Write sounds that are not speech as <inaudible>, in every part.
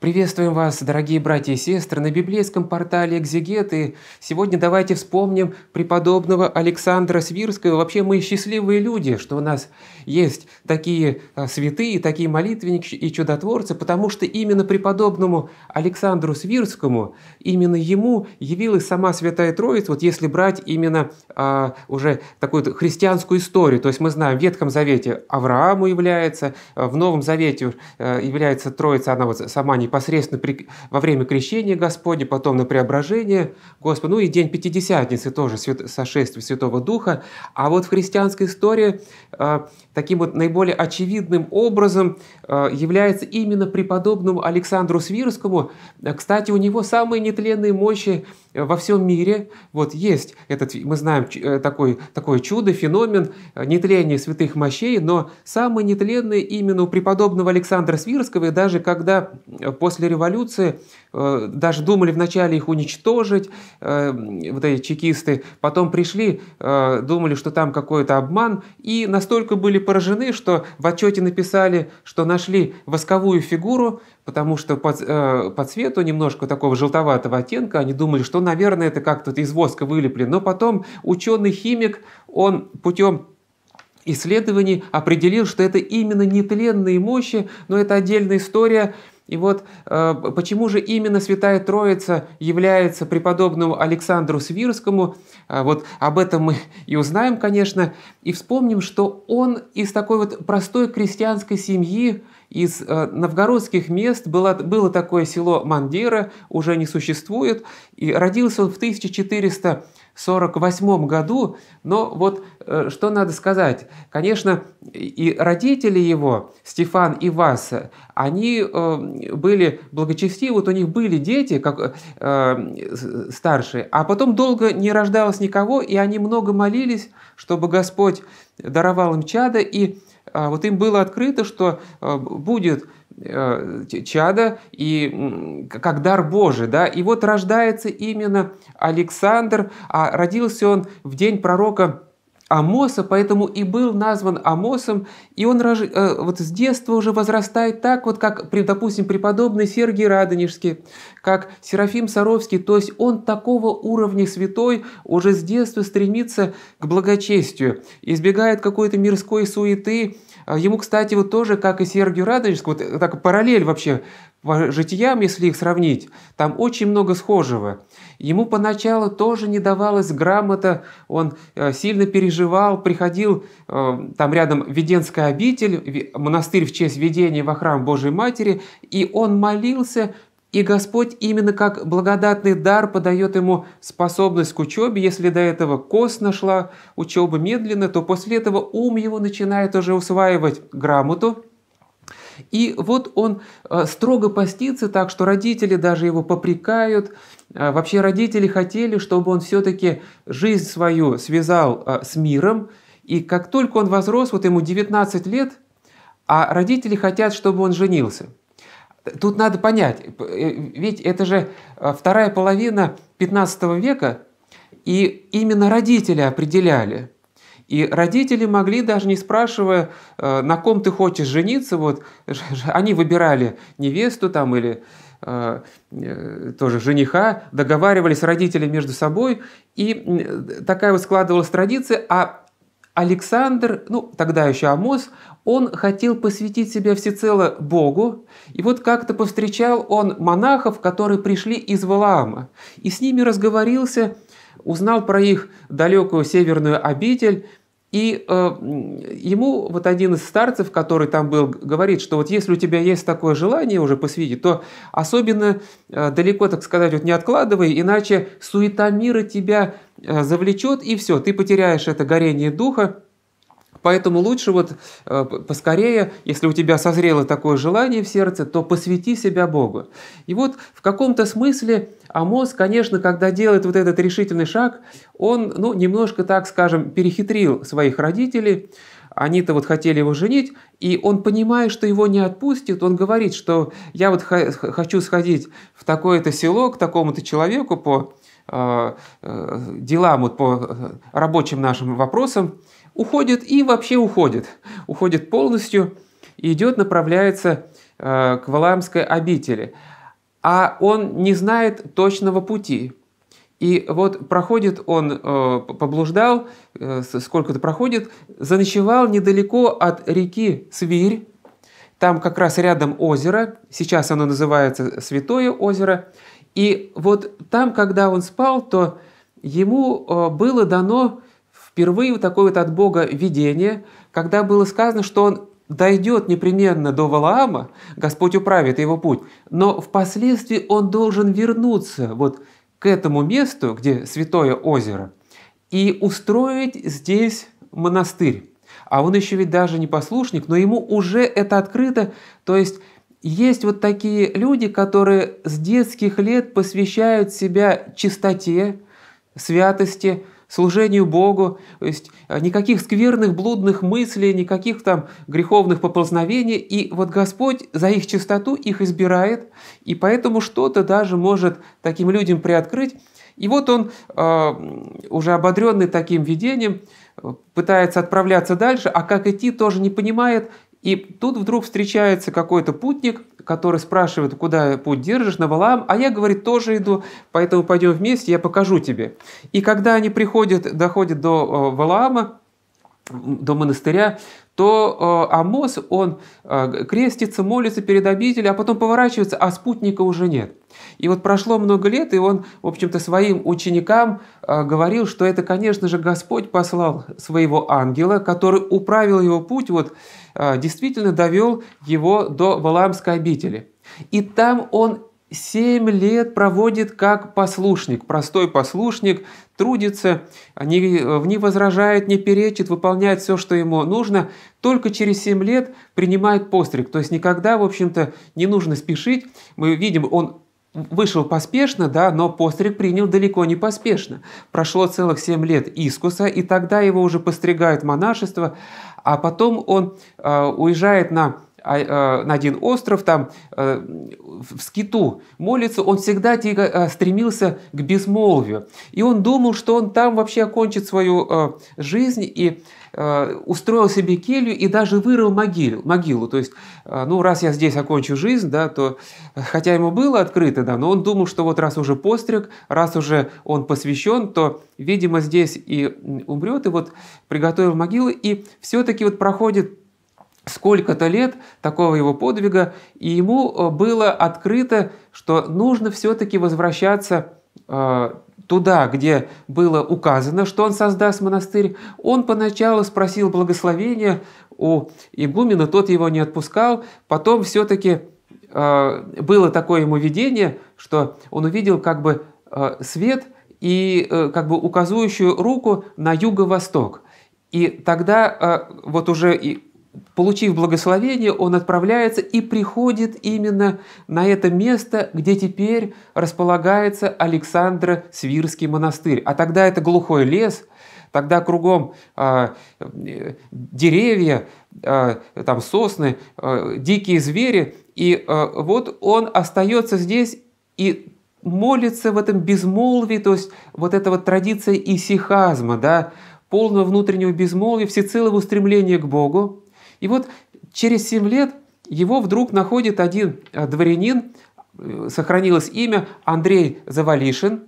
Приветствуем вас, дорогие братья и сестры, на библейском портале «Экзегеты». Сегодня давайте вспомним преподобного Александра Свирского. Вообще мы счастливые люди, что у нас есть такие а, святые, такие молитвенники и чудотворцы, потому что именно преподобному Александру Свирскому, именно ему явилась сама Святая Троица, вот если брать именно а, уже такую христианскую историю. То есть мы знаем, в Ветхом Завете Аврааму является, а, в Новом Завете а, является Троица, она вот сама не непосредственно при, во время крещения Господня, потом на преображение Господа, ну и День Пятидесятницы тоже, свят, сошествие Святого Духа. А вот в христианской истории а, таким вот наиболее очевидным образом э, является именно преподобному Александру Свирскому. Кстати, у него самые нетленные мощи э, во всем мире. Вот есть этот, мы знаем, э, такой, такое чудо, феномен нетления святых мощей, но самые нетленные именно у преподобного Александра Свирского, и даже когда после революции даже думали вначале их уничтожить, вот эти чекисты, потом пришли, думали, что там какой-то обман, и настолько были поражены, что в отчете написали, что нашли восковую фигуру, потому что по, э, по цвету немножко такого желтоватого оттенка, они думали, что, наверное, это как-то из воска вылеплено. Но потом ученый-химик, он путем исследований определил, что это именно нетленные мощи, но это отдельная история – и вот э, почему же именно Святая Троица является преподобному Александру Свирскому, э, вот об этом мы и узнаем, конечно, и вспомним, что он из такой вот простой крестьянской семьи, из э, новгородских мест было, было такое село Мандира, уже не существует, и родился он в 1448 году, но вот э, что надо сказать, конечно, и родители его, Стефан и Васа, они э, были благочестивы, вот у них были дети как, старшие, а потом долго не рождалось никого, и они много молились, чтобы Господь даровал им чада, и а вот им было открыто, что э, будет э, чада и как дар Божий. Да? И вот рождается именно Александр, а родился он в день пророка Амоса, поэтому и был назван Амосом, и он рож... Э, вот с детства уже возрастает так, вот как, допустим, преподобный Сергий Радонежский, как Серафим Саровский, то есть он такого уровня святой уже с детства стремится к благочестию, избегает какой-то мирской суеты. А ему, кстати, вот тоже, как и Сергию Радонежскому, вот э, так параллель вообще по житиям, если их сравнить, там очень много схожего. Ему поначалу тоже не давалась грамота, он э, сильно переживал, приходил, э, там рядом Веденская обитель, монастырь в честь ведения во храм Божьей Матери, и он молился, и Господь именно как благодатный дар подает ему способность к учебе. Если до этого кость нашла учеба медленно, то после этого ум его начинает уже усваивать грамоту, и вот он э, строго постится так, что родители даже его попрекают. А, вообще родители хотели, чтобы он все-таки жизнь свою связал э, с миром. И как только он возрос, вот ему 19 лет, а родители хотят, чтобы он женился. Тут надо понять, э, ведь это же вторая половина 15 века, и именно родители определяли – и родители могли, даже не спрашивая, э, на ком ты хочешь жениться, вот, <laughs> они выбирали невесту там или э, э, тоже жениха, договаривались родители между собой, и такая вот складывалась традиция, а Александр, ну тогда еще Амос, он хотел посвятить себя всецело Богу, и вот как-то повстречал он монахов, которые пришли из Валаама, и с ними разговорился, узнал про их далекую северную обитель, и э, ему вот один из старцев, который там был, говорит, что вот если у тебя есть такое желание уже посвятить, то особенно э, далеко, так сказать, вот не откладывай, иначе суета мира тебя э, завлечет, и все, ты потеряешь это горение духа, Поэтому лучше вот э, поскорее, если у тебя созрело такое желание в сердце, то посвяти себя Богу. И вот в каком-то смысле Амос, конечно, когда делает вот этот решительный шаг, он, ну, немножко, так скажем, перехитрил своих родителей, они-то вот хотели его женить, и он, понимая, что его не отпустит, он говорит, что я вот хочу сходить в такое-то село к такому-то человеку по э, э делам, вот по э, рабочим нашим вопросам, уходит и вообще уходит. Уходит полностью идет, направляется э, к Валаамской обители. А он не знает точного пути. И вот проходит он, э, поблуждал, э, сколько-то проходит, заночевал недалеко от реки Свирь, там как раз рядом озеро, сейчас оно называется Святое озеро, и вот там, когда он спал, то ему э, было дано впервые вот такое вот от Бога видение, когда было сказано, что он дойдет непременно до Валаама, Господь управит его путь, но впоследствии он должен вернуться вот к этому месту, где Святое озеро, и устроить здесь монастырь. А он еще ведь даже не послушник, но ему уже это открыто, то есть есть вот такие люди, которые с детских лет посвящают себя чистоте, святости, служению Богу, то есть э, никаких скверных, блудных мыслей, никаких там греховных поползновений. И вот Господь за их чистоту их избирает, и поэтому что-то даже может таким людям приоткрыть. И вот он, э, уже ободренный таким видением, э, пытается отправляться дальше, а как идти, тоже не понимает, и тут вдруг встречается какой-то путник, который спрашивает, куда путь держишь, на Валаам, а я, говорит, тоже иду, поэтому пойдем вместе, я покажу тебе. И когда они приходят, доходят до э, Валаама, до монастыря, то э, Амос, он э, крестится, молится перед обителем, а потом поворачивается, а спутника уже нет. И вот прошло много лет, и он, в общем-то, своим ученикам а, говорил, что это, конечно же, Господь послал своего ангела, который управил его путь, вот а, действительно довел его до Валаамской обители. И там он семь лет проводит как послушник, простой послушник, трудится, не, не возражает, не перечит, выполняет все, что ему нужно, только через семь лет принимает постриг. То есть никогда, в общем-то, не нужно спешить. Мы видим, он Вышел поспешно, да, но постриг принял далеко не поспешно. Прошло целых семь лет искуса, и тогда его уже постригают монашество, а потом он э, уезжает на а, э, на один остров, там э, в скиту молится, он всегда тихо э, стремился к безмолвию. И он думал, что он там вообще окончит свою жизнь, и Э, устроил себе келью и даже вырыл могилу. могилу. То есть, э, ну, раз я здесь окончу жизнь, да, то, э, хотя ему было открыто, да, но он думал, что вот раз уже постриг, раз уже он посвящен, то, видимо, здесь и умрет, и вот приготовил могилу, и все-таки вот проходит сколько-то лет такого его подвига, и ему было открыто, что нужно все-таки возвращаться Туда, где было указано, что он создаст монастырь, он поначалу спросил благословения у игумена, тот его не отпускал. Потом все-таки э, было такое ему видение, что он увидел как бы э, свет и э, как бы указующую руку на юго-восток. И тогда э, вот уже и Получив благословение, он отправляется и приходит именно на это место, где теперь располагается Александро-Свирский монастырь. А тогда это глухой лес, тогда кругом а, э, деревья, э, там сосны, э, дикие звери. И э, вот он остается здесь и молится в этом безмолвии, то есть вот эта вот традиция исихазма, да, полного внутреннего безмолвия, всецелого устремления к Богу, и вот через 7 лет его вдруг находит один э, дворянин, э, сохранилось имя Андрей Завалишин,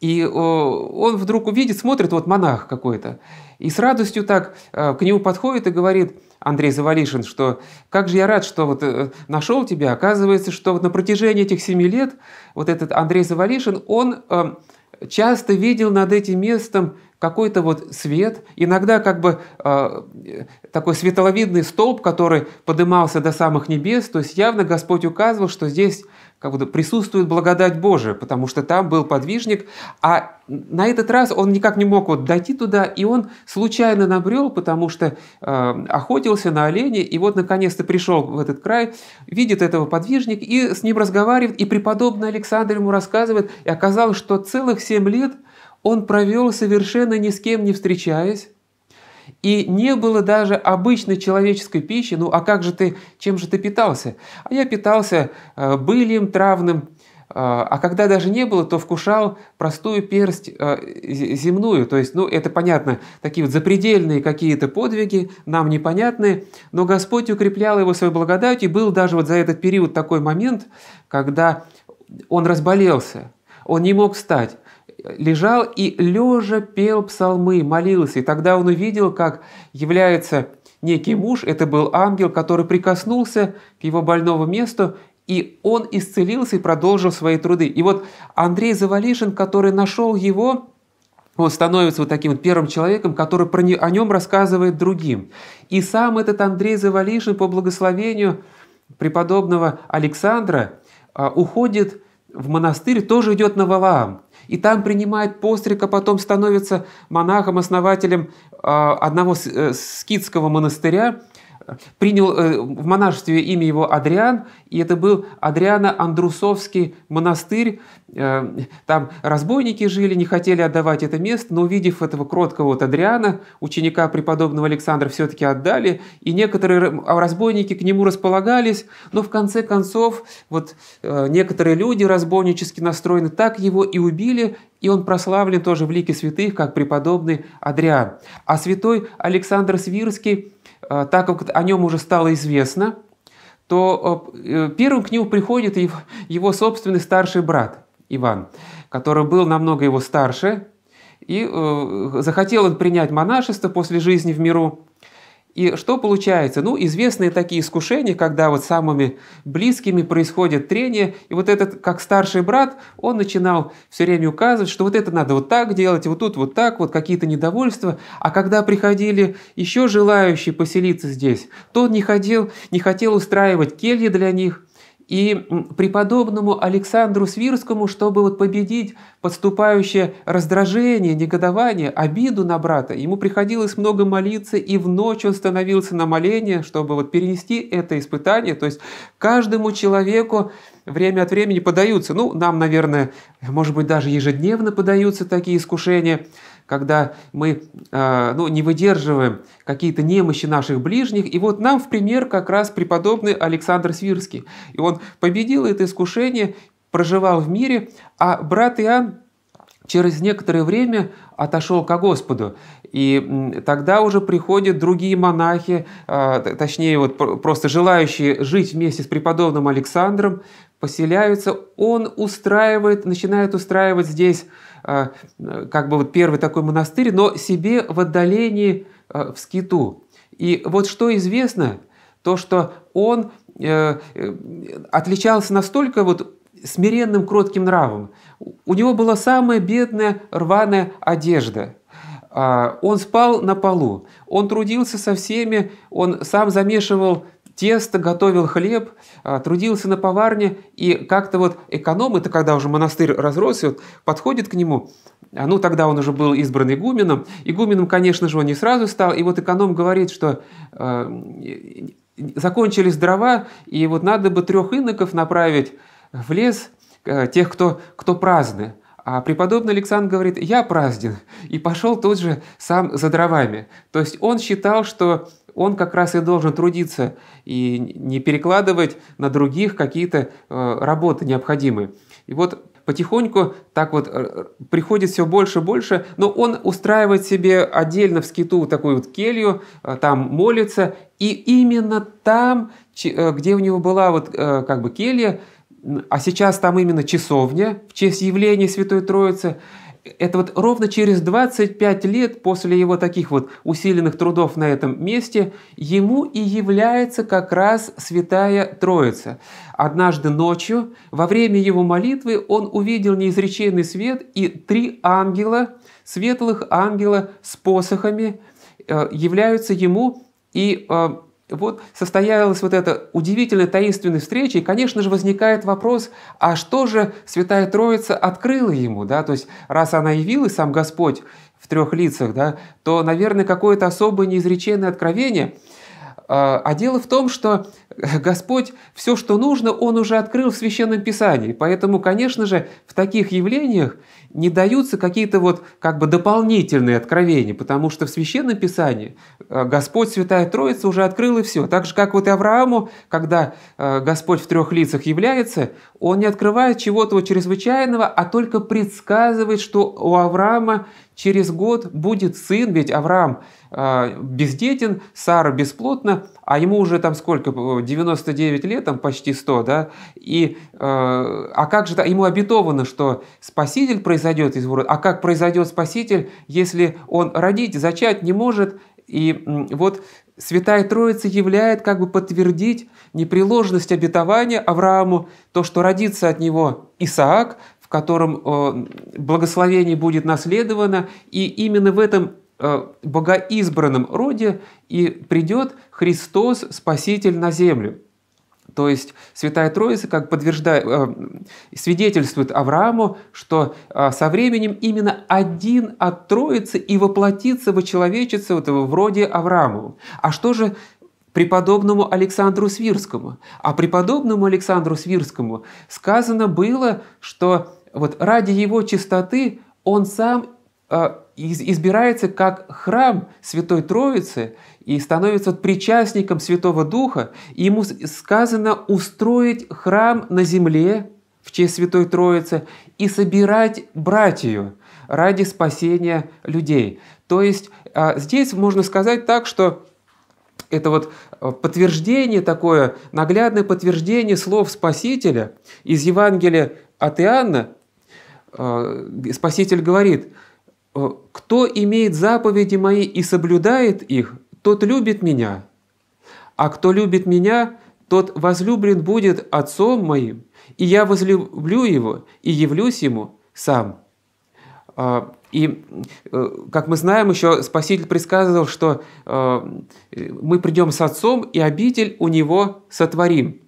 и он вдруг увидит, смотрит, вот монах какой-то, и с радостью так э, к нему подходит и говорит, Андрей Завалишин, что как же я рад, что вот нашел тебя. Оказывается, что вот на протяжении этих семи лет вот этот Андрей Завалишин, он часто видел над этим местом какой-то вот свет, иногда как бы э, такой светловидный столб, который подымался до самых небес, то есть явно Господь указывал, что здесь как будто присутствует благодать Божия, потому что там был подвижник, а на этот раз он никак не мог вот дойти туда, и он случайно набрел, потому что э, охотился на оленя, и вот наконец-то пришел в этот край, видит этого подвижника и с ним разговаривает, и преподобный Александр ему рассказывает, и оказалось, что целых семь лет он провел совершенно ни с кем не встречаясь, и не было даже обычной человеческой пищи. Ну а как же ты, чем же ты питался? А я питался э, былием травным, э, а когда даже не было, то вкушал простую персть э, земную. То есть, ну, это понятно, такие вот запредельные какие-то подвиги, нам непонятные, но Господь укреплял его своей благодатью, и был даже вот за этот период такой момент, когда он разболелся, он не мог встать лежал и лежа пел псалмы, молился. И тогда он увидел, как является некий муж, это был ангел, который прикоснулся к его больному месту, и он исцелился и продолжил свои труды. И вот Андрей Завалишин, который нашел его, он становится вот таким вот первым человеком, который про не, о нем рассказывает другим. И сам этот Андрей Завалишин по благословению преподобного Александра а, уходит в монастырь, тоже идет на Валаам и там принимает постриг, а потом становится монахом-основателем а, одного э, скидского монастыря, принял э, в монашестве имя его Адриан, и это был Адриано-Андрусовский монастырь. Э, там разбойники жили, не хотели отдавать это место, но увидев этого кроткого вот Адриана, ученика преподобного Александра все-таки отдали, и некоторые а разбойники к нему располагались, но в конце концов вот э, некоторые люди разбойнически настроены, так его и убили, и он прославлен тоже в лике святых, как преподобный Адриан. А святой Александр Свирский а, так как о нем уже стало известно, то э, э, первым к нему приходит его собственный старший брат Иван, который был намного его старше, и э, захотел он принять монашество после жизни в миру, и что получается? Ну, известные такие искушения, когда вот самыми близкими происходят трения, и вот этот, как старший брат, он начинал все время указывать, что вот это надо вот так делать, вот тут вот так, вот какие-то недовольства. А когда приходили еще желающие поселиться здесь, то он не ходил, не хотел устраивать кельи для них – и преподобному Александру Свирскому, чтобы вот победить подступающее раздражение, негодование, обиду на брата, ему приходилось много молиться, и в ночь он становился на моление, чтобы вот перенести это испытание. То есть каждому человеку время от времени подаются, ну, нам, наверное, может быть, даже ежедневно подаются такие искушения – когда мы э, ну, не выдерживаем какие-то немощи наших ближних. И вот нам в пример как раз преподобный Александр Свирский. И он победил это искушение, проживал в мире, а брат Иоанн через некоторое время отошел ко Господу. И тогда уже приходят другие монахи, а, точнее, вот просто желающие жить вместе с преподобным Александром, поселяются. Он устраивает, начинает устраивать здесь а, как бы вот первый такой монастырь, но себе в отдалении а, в скиту. И вот что известно, то, что он э, э, отличался настолько вот смиренным, кротким нравом. У него была самая бедная, рваная одежда. А, он спал на полу, он трудился со всеми, он сам замешивал тесто, готовил хлеб, а, трудился на поварне, и как-то вот эконом, это когда уже монастырь разросся, вот, подходит к нему, а, ну тогда он уже был избран игуменом, игуменом, конечно же, он не сразу стал, и вот эконом говорит, что э, закончились дрова, и вот надо бы трех иноков направить в лес э, тех, кто, кто праздны. А преподобный Александр говорит, я празден, и пошел тут же сам за дровами. То есть он считал, что он как раз и должен трудиться и не перекладывать на других какие-то э, работы необходимые. И вот потихоньку так вот э, приходит все больше и больше, но он устраивает себе отдельно в скиту такую вот келью, там молится, и именно там, где у него была вот как бы келья, а сейчас там именно часовня в честь явления Святой Троицы. Это вот ровно через 25 лет после его таких вот усиленных трудов на этом месте ему и является как раз Святая Троица. Однажды ночью, во время его молитвы, он увидел неизреченный свет и три ангела, светлых ангела с посохами, э, являются ему и э, вот состоялась вот эта удивительная таинственная встреча, и, конечно же, возникает вопрос, а что же Святая Троица открыла ему, да, то есть раз она явилась, сам Господь в трех лицах, да, то, наверное, какое-то особое неизреченное откровение. А, а дело в том, что Господь все, что нужно, Он уже открыл в Священном Писании. Поэтому, конечно же, в таких явлениях не даются какие-то вот как бы дополнительные откровения, потому что в Священном Писании э, Господь Святая Троица уже открыл и все. Так же, как вот Аврааму, когда э, Господь в трех лицах является, он не открывает чего-то вот чрезвычайного, а только предсказывает, что у Авраама через год будет сын, ведь Авраам э, бездетен, Сара бесплотна, а ему уже там сколько, 99 э, лет, там почти 100, да? И, э, а как же, ему обетовано, что Спаситель произойдет из рода, а как произойдет Спаситель, если он родить, зачать не может, и вот Святая Троица являет как бы подтвердить непреложность обетования Аврааму, то, что родится от него Исаак, котором э, благословение будет наследовано, и именно в этом э, богоизбранном роде и придет Христос, Спаситель на землю. То есть Святая Троица как подтверждает, э, свидетельствует Аврааму, что со временем именно один от Троицы и воплотится во человечество вот, вроде Аврааму. А что же преподобному Александру Свирскому? А преподобному Александру Свирскому сказано было, что вот ради его чистоты он сам а, избирается как храм Святой Троицы и становится причастником Святого Духа. И ему сказано устроить храм на земле в честь Святой Троицы и собирать братью ради спасения людей. То есть а, здесь можно сказать так, что это вот а, подтверждение такое, наглядное подтверждение слов Спасителя из Евангелия от Иоанна, а, Спаситель говорит, «Э, «Кто имеет заповеди мои и соблюдает их, тот любит меня, а кто любит меня, тот возлюблен будет отцом моим, и я возлюблю его и явлюсь ему сам». А, и, э, как мы знаем, еще Спаситель предсказывал, что э, мы придем с Отцом, и обитель у Него сотворим.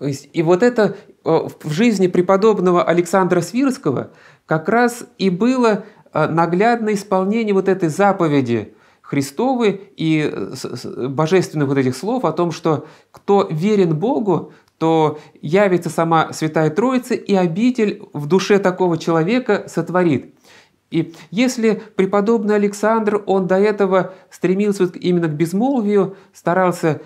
И вот это Э, в жизни преподобного Александра Свирского как раз и было э, наглядное исполнение вот этой заповеди Христовой и э, божественных вот этих слов о том, что кто верен Богу, то явится сама Святая Троица и обитель в душе такого человека сотворит. И если преподобный Александр, он до этого стремился именно к безмолвию, старался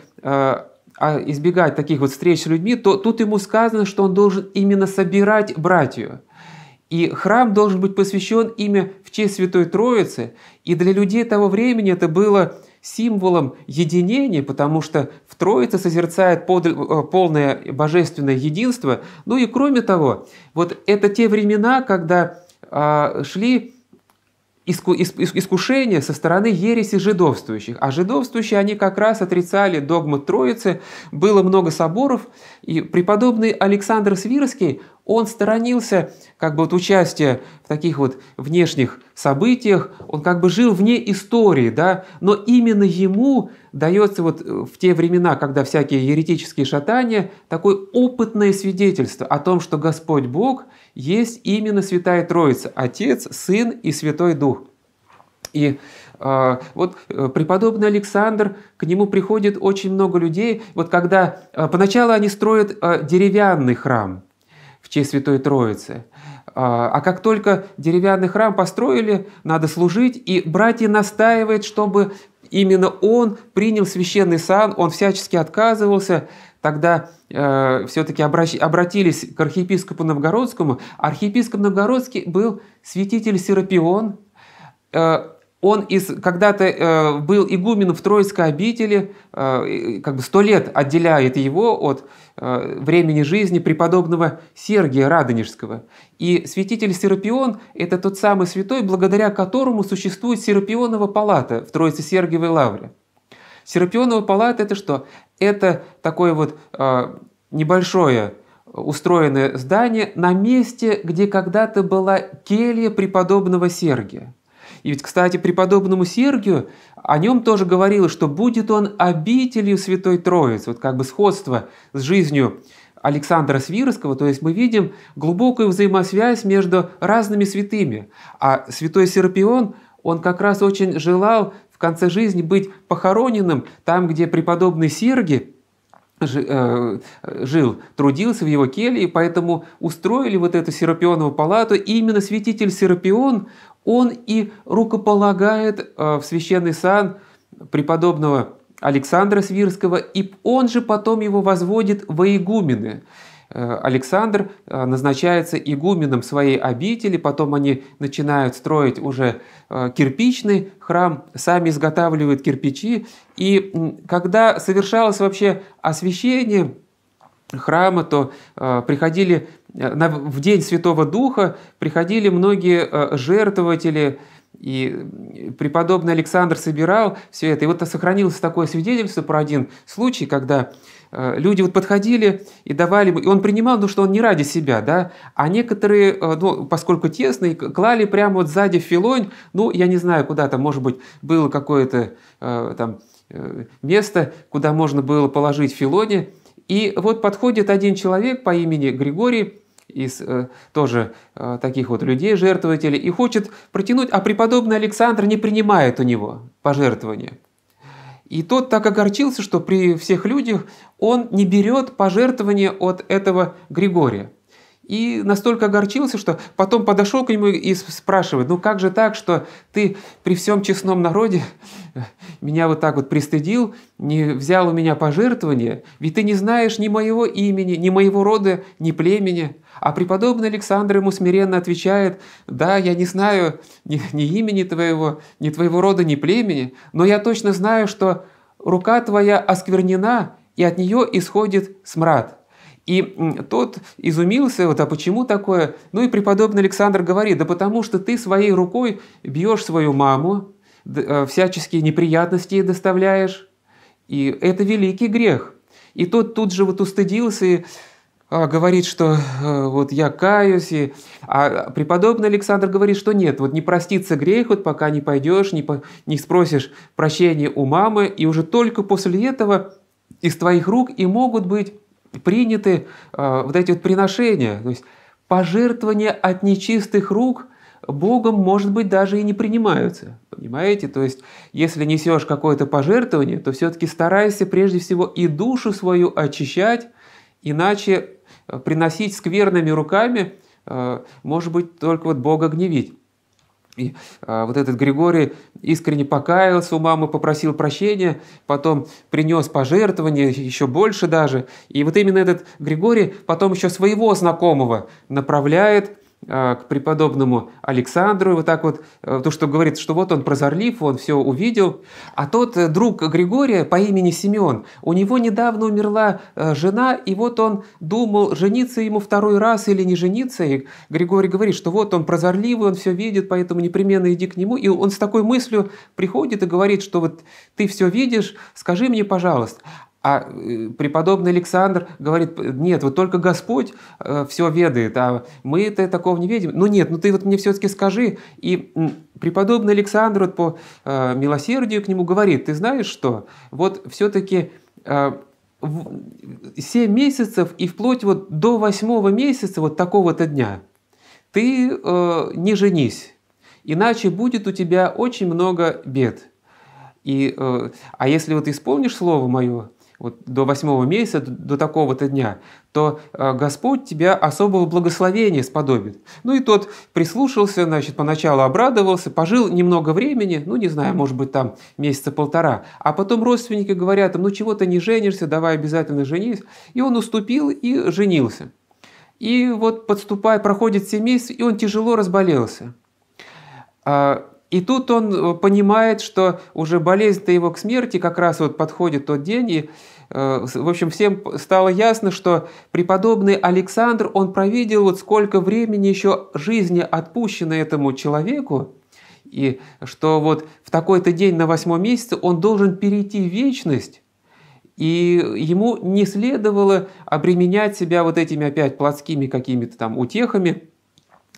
а, избегать таких вот встреч с людьми, то тут ему сказано, что он должен именно собирать братью. И храм должен быть посвящен имя в честь Святой Троицы. И для людей того времени это было символом единения, потому что в Троице созерцает под, э, полное божественное единство. Ну и кроме того, вот это те времена, когда а, шли иску, иск, искушение со стороны ереси жидовствующих. А жидовствующие, они как раз отрицали догмат Троицы, было много соборов, и преподобный Александр Свирский, он сторонился как бы от участия в таких вот внешних событиях, он как бы жил вне истории, да, но именно ему дается вот э, в те времена, когда всякие еретические шатания, такое опытное свидетельство о том, что Господь Бог есть именно Святая Троица, Отец, Сын и Святой Дух. И а, вот э, преподобный Александр, к нему приходит очень много людей. Вот когда э, поначалу они строят деревянный храм – в честь Святой Троицы. А, а как только деревянный храм построили, надо служить, и братья настаивают, чтобы именно он принял священный сан, он всячески отказывался, тогда э, все-таки обращ- обратились к архиепископу Новгородскому. Архиепископ Новгородский был святитель Серапион, э, он из, когда-то э, был игуменом в Троицкой обители, э, как бы сто лет отделяет его от э, времени жизни преподобного Сергия Радонежского. И святитель Серапион – это тот самый святой, благодаря которому существует Серапионова палата в Троице-Сергиевой лавре. Серапионова палата – это что? Это такое вот э, небольшое устроенное здание на месте, где когда-то была келья преподобного Сергия. И ведь, кстати, преподобному Сергию о нем тоже говорилось, что будет он обителью Святой Троицы. Вот как бы сходство с жизнью Александра Свирского, то есть мы видим глубокую взаимосвязь между разными святыми. А святой Серпион, он как раз очень желал в конце жизни быть похороненным там, где преподобный Сергий э, жил, трудился в его келье, и поэтому устроили вот эту Серапионову палату. И именно святитель Серапион, он и рукополагает э, в священный сан преподобного Александра Свирского, и он же потом его возводит во игумены. Э, Александр э, назначается игуменом своей обители, потом они начинают строить уже кирпичный храм, сами изготавливают кирпичи. И когда совершалось вообще освящение храма, то приходили Э, в День Святого Духа приходили многие э, жертвователи, и преподобный Александр собирал все это. И вот сохранилось такое свидетельство про один случай, когда э, люди вот подходили и давали ему, и он принимал, ну что он не ради себя, да, а некоторые, ну, поскольку тесные, клали прямо вот сзади в филонь, ну, я не знаю, куда там, может быть, было какое-то там место, куда можно было положить филоне, и вот подходит один человек по имени Григорий, из э, тоже э, таких вот людей, жертвователей, и хочет протянуть, а преподобный Александр не принимает у него пожертвования. И тот так огорчился, что при всех людях он не берет пожертвования от этого Григория. И настолько огорчился, что потом подошел к нему и спрашивает, ну как же так, что ты при всем честном народе меня вот так вот пристыдил, не взял у меня пожертвования, ведь ты не знаешь ни моего имени, ни моего рода, ни племени. А преподобный Александр ему смиренно отвечает, да, я не знаю ни, ни имени твоего, ни твоего рода, ни племени, но я точно знаю, что рука твоя осквернена, и от нее исходит смрад. И тот изумился, вот, а почему такое? Ну и преподобный Александр говорит, да потому что ты своей рукой бьешь свою маму, э, всяческие неприятности ей доставляешь, и это великий грех. И тот тут же вот устыдился и а, говорит, что э, вот я каюсь, и... а преподобный Александр говорит, что нет, вот не простится грех, вот пока не пойдешь, не, по... не спросишь прощения у мамы, и уже только после этого из твоих рук и могут быть приняты э, вот эти вот приношения, то есть пожертвования от нечистых рук Богом, может быть, даже и не принимаются. Понимаете? То есть, если несешь какое-то пожертвование, то все-таки старайся прежде всего и душу свою очищать, иначе э, приносить скверными руками, э, может быть, только вот Бога гневить. И, а, вот этот Григорий искренне покаялся у мамы, попросил прощения, потом принес пожертвования, еще больше даже. И вот именно этот Григорий потом еще своего знакомого направляет Э, к преподобному Александру, вот так вот, э, то, что говорит, что вот он прозорлив, он все увидел. А тот э, друг Григория по имени Симеон, у него недавно умерла жена, и вот он думал, жениться ему второй раз или не жениться. И Григорий говорит, что вот он прозорливый, он все видит, поэтому непременно иди к нему. И он с такой мыслью приходит и говорит, что вот ты все видишь, скажи мне, пожалуйста, а э, преподобный Александр говорит, нет, вот только Господь э, все ведает, а мы это такого не видим. Ну нет, ну ты вот мне все-таки скажи. И преподобный Александр вот по э, милосердию к нему говорит, ты знаешь что, вот все-таки 7 месяцев и вплоть вот до 8 месяца вот такого-то дня ты э, не женись, иначе будет у тебя очень много бед. И, э, а если вот исполнишь слово мое, вот до восьмого месяца, до такого-то дня, то э, Господь тебя особого благословения сподобит. Ну и тот прислушался, значит, поначалу обрадовался, пожил немного времени, ну не знаю, может быть, там месяца полтора, а потом родственники говорят, ну чего ты не женишься, давай обязательно женись, и он уступил и женился. И вот подступая, проходит семь месяцев, и он тяжело разболелся. А и тут он э, понимает, что уже болезнь-то его к смерти как раз вот подходит тот день, и, э, в общем, всем стало ясно, что преподобный Александр, он провидел вот сколько времени еще жизни отпущено этому человеку, и что вот в такой-то день на восьмом месяце он должен перейти в вечность, и ему не следовало обременять себя вот этими опять плотскими какими-то там утехами,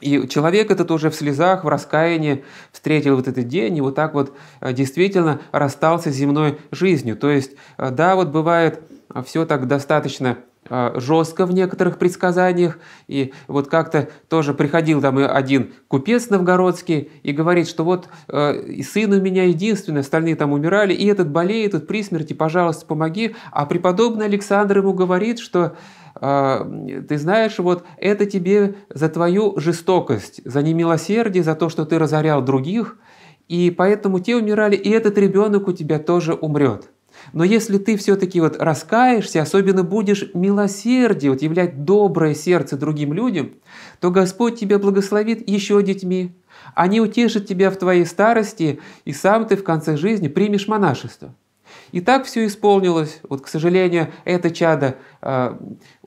и человек этот уже в слезах, в раскаянии встретил вот этот день и вот так вот э, действительно расстался с земной жизнью. То есть, э, да, вот бывает э, все так достаточно жестко в некоторых предсказаниях. И вот как-то тоже приходил там один купец новгородский и говорит, что вот э, сын у меня единственный, остальные там умирали, и этот болеет, этот при смерти, пожалуйста, помоги. А преподобный Александр ему говорит, что а, ты знаешь, вот это тебе за твою жестокость, за немилосердие, за то, что ты разорял других, и поэтому те умирали, и этот ребенок у тебя тоже умрет. Но если ты все-таки вот раскаешься, особенно будешь милосердие, вот являть доброе сердце другим людям, то Господь тебя благословит еще детьми. Они утешат тебя в твоей старости, и сам ты в конце жизни примешь монашество. И так все исполнилось. Вот, к сожалению, это чадо э,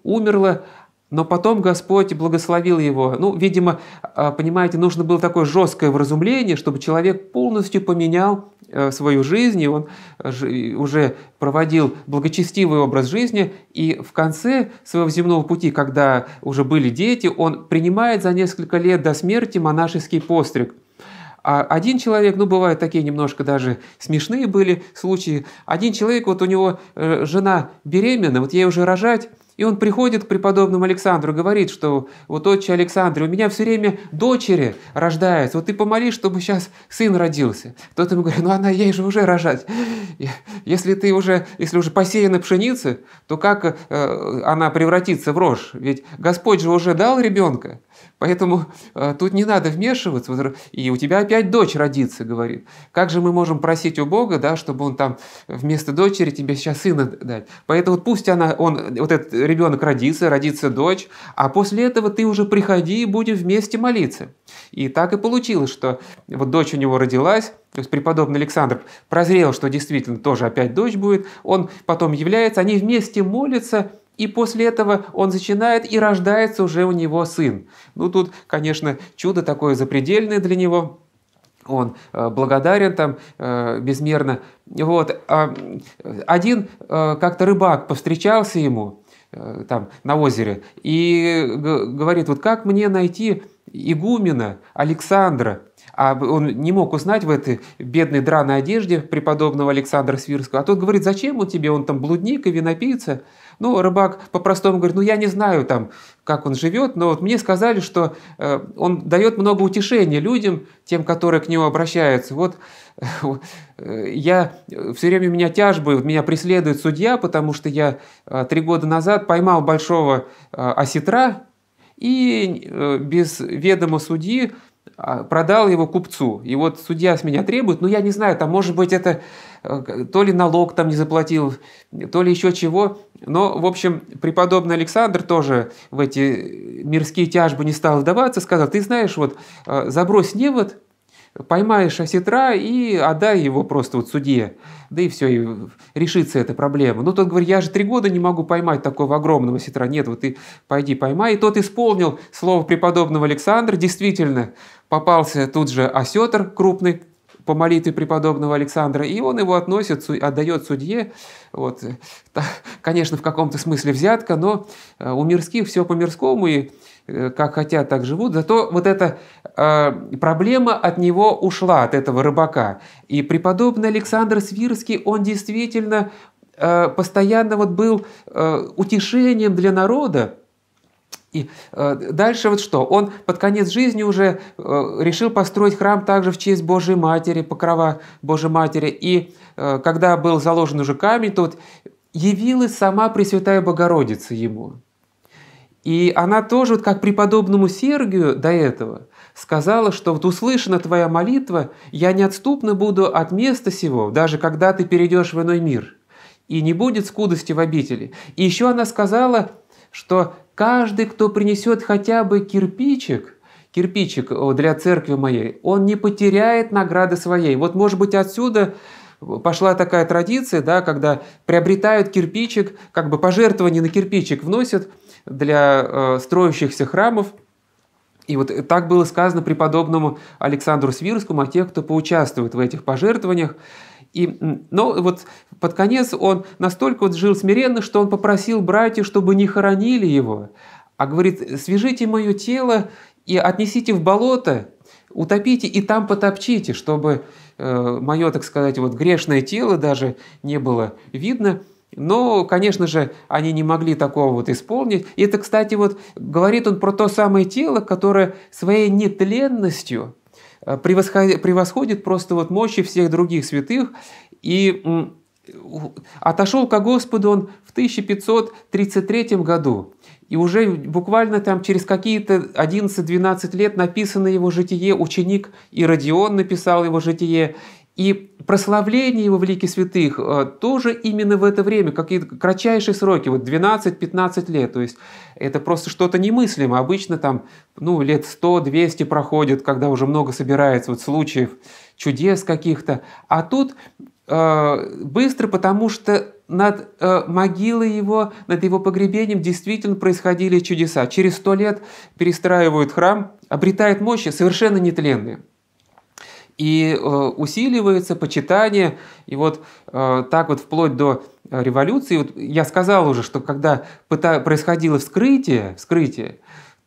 умерло, но потом Господь благословил его. Ну, видимо, а, понимаете, нужно было такое жесткое вразумление, чтобы человек полностью поменял э, свою жизнь, и он уже проводил благочестивый образ жизни, и в конце своего земного пути, когда уже были дети, он принимает за несколько лет до смерти монашеский постриг – а один человек, ну бывают такие немножко даже смешные были случаи, один человек, вот у него э, жена беременна, вот ей уже рожать, и он приходит к преподобному Александру, говорит, что вот отче Александр, у меня все время дочери рождаются, вот ты помолись, чтобы сейчас сын родился. Тот ему говорит, ну она ей же уже рожать. Если ты уже, если уже посеяна пшеница, то как э, она превратится в рожь? Ведь Господь же уже дал ребенка. Поэтому э, тут не надо вмешиваться, и у тебя опять дочь родится, говорит. Как же мы можем просить у Бога, да, чтобы он там вместо дочери тебе сейчас сына дать? Поэтому пусть она, он, вот этот ребенок родится, родится дочь, а после этого ты уже приходи и будем вместе молиться. И так и получилось, что вот дочь у него родилась, то есть преподобный Александр прозрел, что действительно тоже опять дочь будет, он потом является, они вместе молятся, и после этого он зачинает, и рождается уже у него сын. Ну тут, конечно, чудо такое запредельное для него. Он э, благодарен там э, безмерно. Вот. А, один э, как-то рыбак повстречался ему там на озере и говорит, вот как мне найти игумена Александра? А он не мог узнать в этой бедной драной одежде преподобного Александра Свирского. А тот говорит, зачем он тебе, он там блудник и винопийца. Ну, рыбак по-простому говорит, ну я не знаю там, как он живет, но вот мне сказали, что э, он дает много утешения людям, тем, которые к нему обращаются. Вот э, я э, все время у меня тяжбы, меня преследует судья, потому что я три года назад поймал большого осетра и без ведома судьи продал его купцу. И вот судья с меня требует, ну я не знаю, там может быть это то ли налог там не заплатил, то ли еще чего. Но, в общем, преподобный Александр тоже в эти мирские тяжбы не стал вдаваться, сказал, ты знаешь, вот э, забрось невод, поймаешь осетра и отдай его просто вот судье, да и все, и решится эта проблема. Ну, тот говорит, я же три года не могу поймать такого огромного осетра, нет, вот ты пойди поймай. И тот исполнил слово преподобного Александра, действительно, попался тут же осетр крупный, по молитве преподобного Александра, и он его относит, отдает судье, вот, конечно, в каком-то смысле взятка, но э, у мирских все по-мирскому, и э, как хотят, так живут. Зато вот эта э, проблема от него ушла, от этого рыбака. И преподобный Александр Свирский, он действительно э, постоянно вот был э, утешением для народа, и э, дальше вот что? Он под конец жизни уже э, решил построить храм также в честь Божьей Матери, покрова Божьей Матери. И э, когда был заложен уже камень, тут явилась сама Пресвятая Богородица ему. И она тоже, вот как преподобному Сергию до этого, сказала, что вот услышана твоя молитва, я неотступно буду от места сего, даже когда ты перейдешь в иной мир, и не будет скудости в обители. И еще она сказала, что каждый, кто принесет хотя бы кирпичик, кирпичик для церкви моей, он не потеряет награды своей. Вот, может быть, отсюда пошла такая традиция, да, когда приобретают кирпичик, как бы пожертвование на кирпичик вносят для э, строящихся храмов. И вот так было сказано преподобному Александру Свирскому о а тех, кто поучаствует в этих пожертвованиях. И, но ну, вот под конец он настолько вот жил смиренно, что он попросил братьев, чтобы не хоронили его, а говорит, свяжите мое тело и отнесите в болото, утопите и там потопчите, чтобы э, мое, так сказать, вот грешное тело даже не было видно. Но, конечно же, они не могли такого вот исполнить. И это, кстати, вот говорит он про то самое тело, которое своей нетленностью – Э, превосходит, превосходит просто вот мощи всех других святых. И отошел ко Господу он в 1533 году. И уже буквально там через какие-то 11-12 лет написано его житие, ученик Иродион написал его житие, и прославление его великих святых э, тоже именно в это время, какие-то кратчайшие сроки, вот 12-15 лет, то есть это просто что-то немыслимое. Обычно там ну, лет 100-200 проходит, когда уже много собирается вот случаев, чудес каких-то. А тут э, быстро, потому что над э, могилой его, над его погребением действительно происходили чудеса. Через сто лет перестраивают храм, обретает мощи совершенно нетленные и э, усиливается почитание. И вот э, так вот вплоть до э, революции, вот я сказал уже, что когда происходило вскрытие, вскрытие,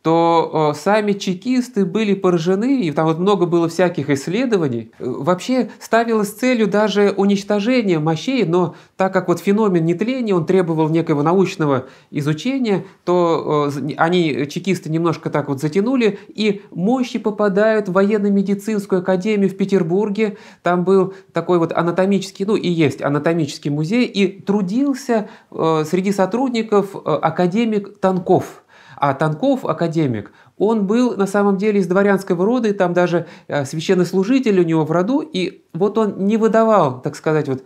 то э, сами чекисты были поражены, и там вот много было всяких исследований. Э, вообще ставилось целью даже уничтожение мощей, но так как вот феномен нетления, он требовал некого научного изучения, то э, они, чекисты, немножко так вот затянули, и мощи попадают в военно-медицинскую академию в Петербурге. Там был такой вот анатомический, ну и есть анатомический музей, и трудился среди сотрудников академик Танков – а Танков, академик, он был на самом деле из дворянского рода, и там даже э, священнослужитель у него в роду, и вот он не выдавал, так сказать, вот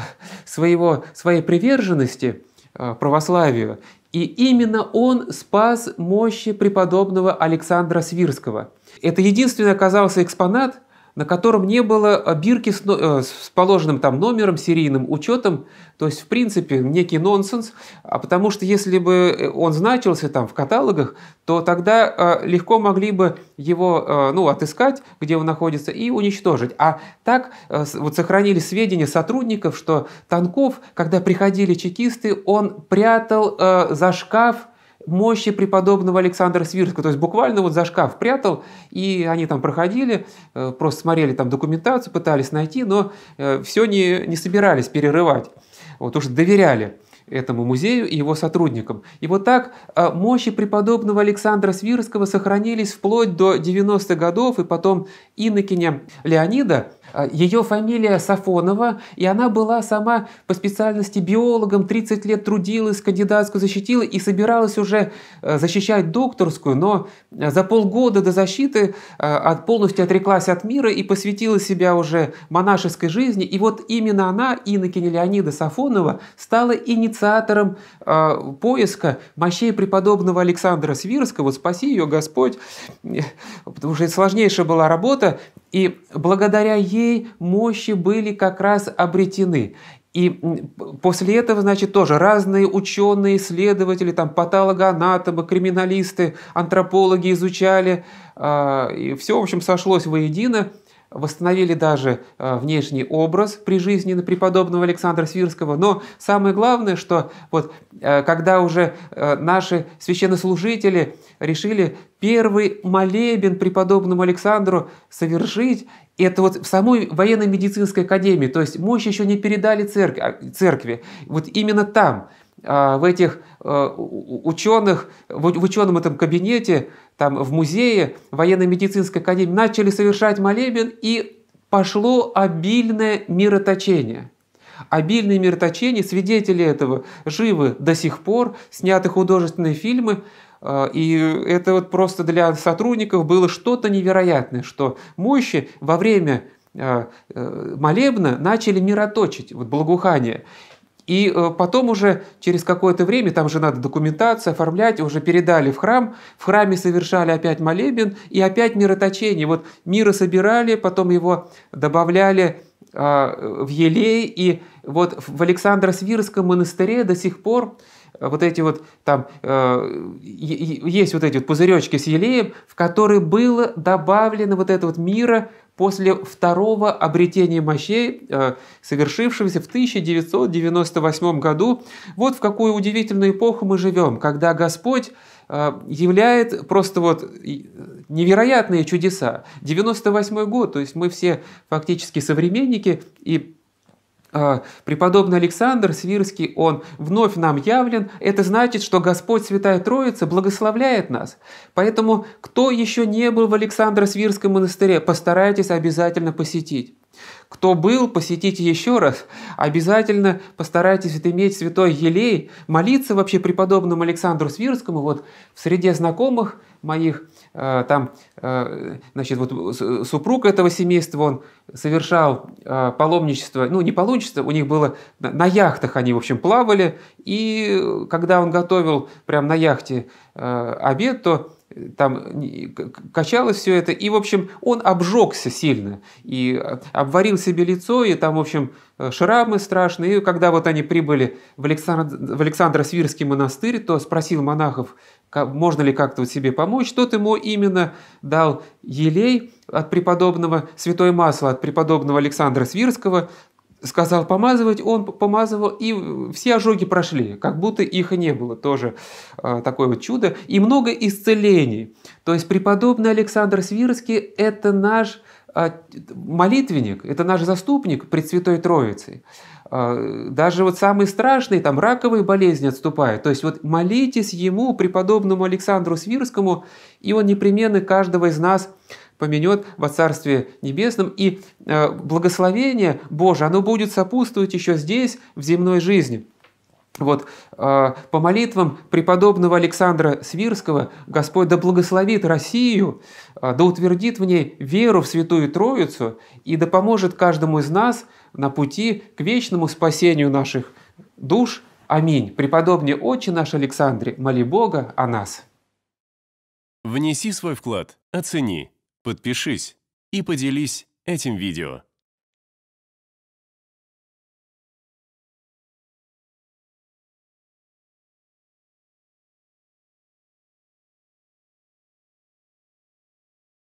<laughs> своего, своей приверженности э, православию. И именно он спас мощи преподобного Александра Свирского. Это единственный оказался экспонат, на котором не было э, бирки э, с, с положенным там номером, серийным учетом, то есть, в принципе, некий нонсенс, а потому что если бы э, он значился там в каталогах, то тогда легко могли бы его ну, отыскать, где он находится, и уничтожить. А так вот сохранили сведения сотрудников, что Танков, когда приходили чекисты, он прятал за шкаф мощи преподобного Александра Свирского. То есть буквально вот за шкаф прятал, и они там проходили, э, просто смотрели там документацию, пытались найти, но э, все не, не собирались перерывать. Вот уж доверяли этому музею и его сотрудникам. И вот так э, мощи преподобного Александра Свирского сохранились вплоть до 90-х годов, и потом инокиня Леонида ее фамилия Сафонова, и она была сама по специальности биологом, 30 лет трудилась, кандидатскую защитила и собиралась уже э, защищать докторскую, но э, за полгода до защиты э, полностью отреклась от мира и посвятила себя уже монашеской жизни. И вот именно она, Иннокене Леонида Сафонова, стала инициатором поиска мощей преподобного Александра Свирского. Вот спаси ее Господь, потому что сложнейшая была работа. И благодаря ей мощи были как раз обретены. И после этого, значит, тоже разные ученые, исследователи, там, патологоанатомы, криминалисты, антропологи изучали, а, и все, в общем, сошлось воедино – восстановили даже э, внешний образ при жизни преподобного Александра Свирского. Но самое главное, что вот э, когда уже э, наши священнослужители решили первый молебен преподобному Александру совершить, это вот в самой военно-медицинской академии, то есть мощь еще не передали церкви, а, церкви. Вот именно там а, в этих э, ученых, в ученом этом кабинете, там в музее военно-медицинской академии начали совершать молебен, и пошло обильное мироточение. Обильное мироточение, свидетели этого живы до сих пор, сняты художественные фильмы, э, и это вот просто для сотрудников было что-то невероятное, что мощи во время э, молебна начали мироточить, вот благоухание. И э, потом уже через какое-то время, там же надо документацию оформлять, уже передали в храм, в храме совершали опять молебен и опять мироточение. Вот мира собирали, потом его добавляли а, в елей, и вот в Александросвирском монастыре до сих пор э, вот эти вот там э, есть вот эти вот пузыречки с елеем, в которые было добавлено вот это вот мира после второго обретения мощей, э, совершившегося в 1998 году. Вот в какую удивительную эпоху мы живем, когда Господь э, являет просто вот э, невероятные чудеса. 98 год, то есть мы все фактически современники, и а, Преподобный Александр Свирский, он вновь нам явлен. Это значит, что Господь Святая Троица благословляет нас. Поэтому, кто еще не был в Александро-Свирском монастыре, постарайтесь обязательно посетить. Кто был, посетите еще раз. Обязательно постарайтесь иметь святой елей, молиться вообще преподобному Александру Свирскому. Вот в среде знакомых – моих, э, там, э, значит, вот супруг этого семейства, он совершал э, паломничество, ну, не паломничество, у них было, на яхтах они, в общем, плавали, и когда он готовил прям на яхте обед, то там качалось все это, и, в общем, он обжегся сильно, и обварил себе лицо, и там, в общем, шрамы страшные. И когда вот они прибыли в, Александр, в Александросвирский монастырь, то спросил монахов, можно ли как-то вот себе помочь, тот ему именно дал елей от преподобного, святое масло от преподобного Александра Свирского, сказал помазывать, он помазывал, и все ожоги прошли, как будто их и не было. Тоже э, такое вот чудо. И много исцелений. То есть преподобный Александр Свирский – это наш а, молитвенник, это наш заступник пред Святой Троицей. А, даже вот самые страшные, там, раковые болезни отступают. То есть вот молитесь ему, преподобному Александру Свирскому, и он непременно каждого из нас поменет во Царстве Небесном. И а, благословение Божие, оно будет сопутствовать еще здесь, в земной жизни. Вот, э, по молитвам преподобного Александра Свирского Господь да благословит Россию, э, да утвердит в ней веру в Святую Троицу и да поможет каждому из нас на пути к вечному спасению наших душ. Аминь. Преподобный Отче наш Александре, моли Бога о нас. Внеси свой вклад, оцени, подпишись и поделись этим видео.